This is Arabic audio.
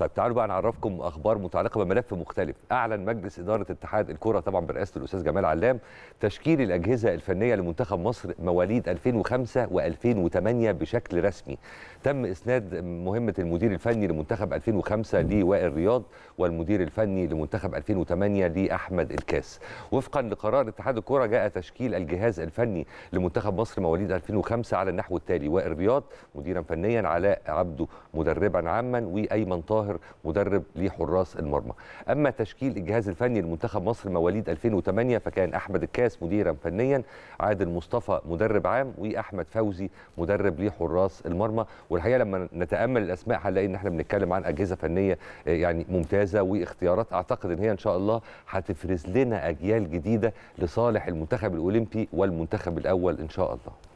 طيب تعالوا بقى نعرفكم اخبار متعلقه بملف مختلف اعلن مجلس اداره اتحاد الكره طبعا برئاسه الاستاذ جمال علام تشكيل الاجهزه الفنيه لمنتخب مصر مواليد 2005 و2008 بشكل رسمي تم اسناد مهمه المدير الفني لمنتخب 2005 لوائل رياض والمدير الفني لمنتخب 2008 لاحمد الكاس وفقا لقرار اتحاد الكره جاء تشكيل الجهاز الفني لمنتخب مصر مواليد 2005 على النحو التالي وائل رياض مديرا فنيا علاء عبده مدربا عاما وايمن طاهر مظاهر مدرب لحراس المرمى اما تشكيل الجهاز الفني لمنتخب مصر مواليد 2008 فكان احمد الكاس مديرا فنيا عادل مصطفى مدرب عام واحمد فوزي مدرب لحراس المرمى والحقيقه لما نتامل الاسماء هنلاقي ان احنا بنتكلم عن اجهزه فنيه آه، يعني ممتازه واختيارات اعتقد ان هي ان شاء الله هتفرز لنا اجيال جديده لصالح المنتخب الاولمبي والمنتخب الاول ان شاء الله